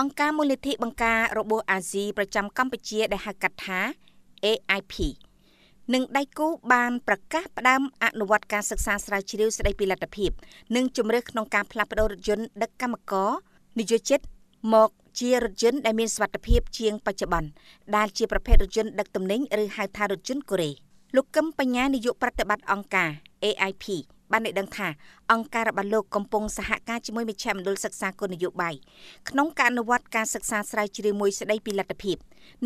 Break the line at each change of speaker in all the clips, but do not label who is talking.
អង្គការមូលនិធិបង្ការរបួសអាស៊ីប្រចាំកម្ពុជា ដែលហៅកាត់ថា AIP និងដៃគូបានប្រកាសផ្ដើមអនុវត្តការសិក្សាស្រាវជ្រាវស្ដីពីលទ្ធភាពនិងជំរឿក្នុងការផ្លាស់ប្តូររថយន្តដឹកកម្មករនិយោជិតមកជារថយន្តដែលមានសុវត្ថិភាពជាងបច្ចុប្បន្នដែលជាប្រភេទរថយន្តដឹកទំនិញឬហៅថារថយន្តកូរ៉េលោកកឹមបញ្ញានាយកប្រតិបត្តិអង្គការ AIP បានអ្នកដឹងថា អង្គការរបស់លោកកំពុងសហការជាមួយមជ្ឈមណ្ឌលសិក្សាគោលនយោបាយក្នុងការអនុវត្តការសិក្សាស្រាវជ្រាវមួយស្ដីពីលទ្ធភាព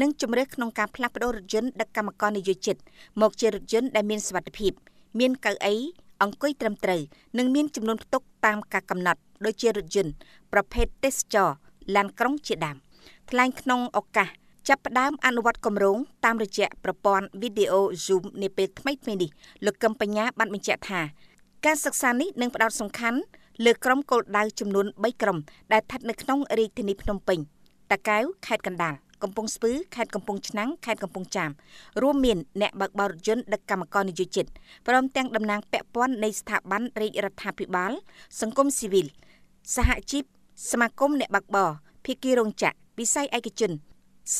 និងជំរឿក្នុងការផ្លាស់ប្តូររថយន្តដឹកកម្មករនយោជិតមកជារថយន្តដែលមានសុវត្ថិភាពមានកៅអីអង្គុយត្រឹមត្រូវនិងមានចំនួនផ្ទុកតាមការកំណត់ដូចជារថយន្តប្រភេទទេសចរឡានក្រុងជាដើមថ្លែងក្នុងឱកាសចាប់ផ្ដើមអនុវត្តគម្រោងតាមរយៈប្រព័ន្ធវីដេអូ Zoom នាពេលថ្មីៗនេះលោកកឹមបញ្ញាបានបញ្ជាក់ថាការសិក្សានេះនឹងផ្ដោតសំខាន់លើក្រុមគោលដៅចំនួន3ក្រុមដែលស្ថិតនៅក្នុងរាជធានីភ្នំពេញតាកែវខេត្តកណ្ដាលកំពង់ស្ពឺខេត្តកំពង់ឆ្នាំងខេត្តកំពង់ចាមរួមមានអ្នកបើកបររថយន្តដឹកកម្មករនយោជិតព្រមទាំងតំណាងពាក់ព័ន្ធនៃស្ថាប័នរាជរដ្ឋាភិបាល សង្គមស៊ីវិលសហជីពសមាគមអ្នកបើកបរភាគីរោងចក្រវិស័យឯកជន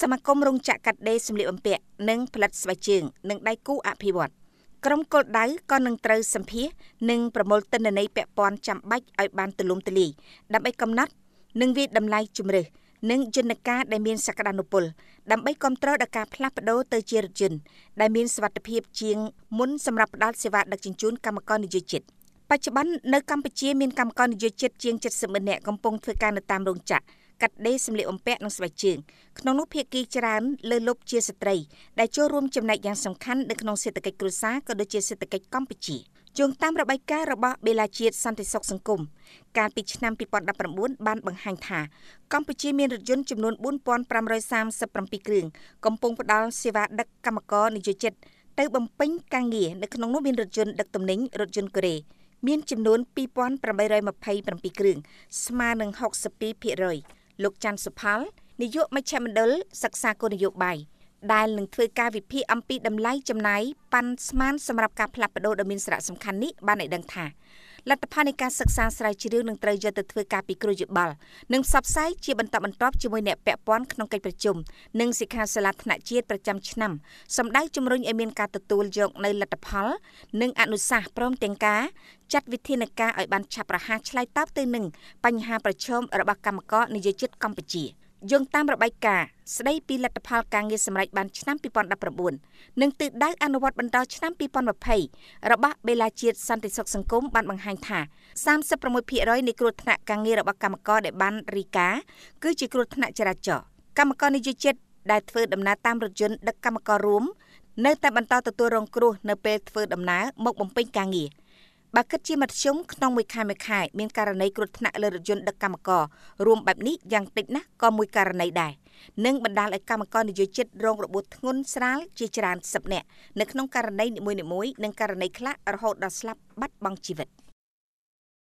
សមាគមរោងចក្រកាត់ដេរសម្លៀកបំពាក់និងផលិតស្បែកជើងនិងដៃគូអភិវឌ្ឍន៍ក្រុមគោលដៅក៏នឹងត្រូវសម្ភាសនិងប្រមូលទិន្នន័យពាក់ព័ន្ធចាំបាច់ឲ្យបានទូលំទូលាយដើម្បីកំណត់និងវាយតម្លៃជំរើសនិងយន្តការដែលមានសក្តានុពល ដើម្បីគ្រប់គ្រងដល់ការផ្លាស់ប្តូរទៅជារថយន្តដែលមានសុវត្ថិភាពជាងមុនសម្រាប់ផ្តល់សេវាដឹកជញ្ជូនកម្មករនិយោជិតបច្ចុប្បន្ននៅកម្ពុជាមានកម្មករនិយោជិតជាង70ម៉ឺននាក់កំពុងធ្វើការនៅតាមរោងចក្រកាត់ដេរសម្លៀកបំពាក់និងស្បែកជើងក្នុងនោះភាគីច្រើនលើលុបជាស្ត្រីដែលចូលរួមចំណែកយ៉ាងសំខាន់នៅក្នុងសេដ្ឋកិច្ចគ្រួសារក៏ដូចជាសេដ្ឋកិច្ចកម្ពុជាយោងតាមរបាយការណ៍របស់បេឡាជាតិសន្តិសុខសង្គមកាលពីឆ្នាំ2019បានបង្ហាញថាកម្ពុជាមានរថយន្តចំនួន4537គ្រឿងកំពុងផ្តល់សេវាដឹកកម្មករនិយោជិតទៅបំពេញការងារនៅក្នុងនោះមានរថយន្តដឹកទំនិញរថយន្តកូរ៉េមានចំនួន2827គ្រឿងស្មើនឹង62%លោកច័ន្ទសុផលនាយកមជ្ឈមណ្ឌលសិក្សាគោលនយោបាយដែលនឹងធ្វើការវិភាគអំពីតម្លៃចំណាយប៉ាន់ស្មានសម្រាប់ការផ្លាស់ប្តូរដ៏មានសារៈសំខាន់នេះបានឲ្យដឹងថាលទ្ធផលនៃការសិក្សាស្រាវជ្រាវនឹងត្រូវយកទៅធ្វើការពិគ្រោះយោបល់និងផ្សព្វផ្សាយជាបន្តបន្ទាប់ជាមួយអ្នកពាក់ព័ន្ធក្នុងកិច្ចប្រជុំនិងសិក្ខាសាលាថ្នាក់ជាតិប្រចាំឆ្នាំសម្ដៅជំរុញឲ្យមានការទទួលយកនៅលទ្ធផល និងអនុសាសន៍ព្រមទាំងការចាត់វិធានការឲ្យបានឆាប់រហ័សឆ្លើយតបទៅនឹងបញ្ហាប្រឈមរបស់កម្មករនយោជិតកម្ពុជា។យោងតាមរបាយការណ៍ស្ដីពីលទ្ធផលការងារសម្រេចបានឆ្នាំ2019និងទិសដៅអនុវត្តបន្តឆ្នាំ2020របស់បេឡាជាតិសន្តិសុខសង្គមបានបង្ហាញថា36%នៃគ្រោះថ្នាក់ការងាររបស់កម្មករដែលបានរីកាគឺជាគ្រោះថ្នាក់ចរាចរណ៍កម្មករនិយោជិតដែលធ្វើដំណើរតាមរថយន្តដឹកកម្មកររួមនៅតែបន្តទទួលរងគ្រោះនៅពេលធ្វើដំណើរមកបំពេញការងារ។បើគិតជាមធ្យមក្នុងមួយខែមួយខែមានករណីគ្រោះថ្នាក់លើរថយន្តដឹកកម្មកររួមបែបនេះយ៉ាងតិចណាស់ក៏មួយករណីដែរនិងបណ្ដាលឲ្យកម្មករនិយោជិតរងរបួសធ្ងន់ស្រាលជាច្រើនសិបនាក់នៅក្នុងករណីនីមួយៗនិងករណីខ្លះរហូតដល់ស្លាប់បាត់បង់ជីវិត។